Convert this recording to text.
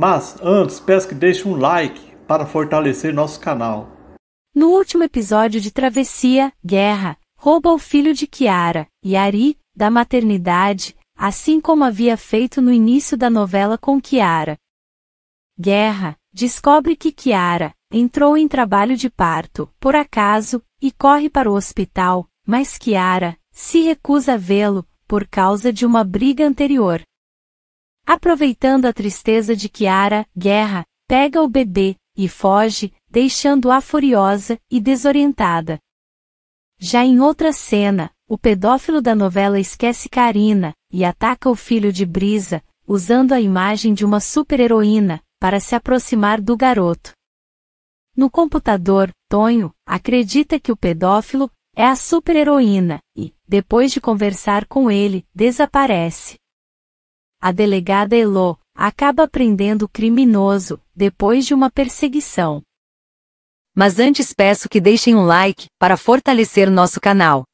Mas antes, peço que deixe um like para fortalecer nosso canal. No último episódio de Travessia, Guerra, rouba o filho de Kiara, Yari, da maternidade, assim como havia feito no início da novela com Kiara. Guerra descobre que Kiara entrou em trabalho de parto, por acaso, e corre para o hospital, mas Kiara se recusa a vê-lo por causa de uma briga anterior. Aproveitando a tristeza de Kiara, Guerra, pega o bebê e foge, deixando-a furiosa e desorientada. Já em outra cena, o pedófilo da novela esquece Karina e ataca o filho de Brisa, usando a imagem de uma super-heroína, para se aproximar do garoto. No computador, Tonho acredita que o pedófilo é a super-heroína e, depois de conversar com ele, desaparece. A delegada Elo acaba prendendo o criminoso depois de uma perseguição. Mas antes peço que deixem um like para fortalecer nosso canal.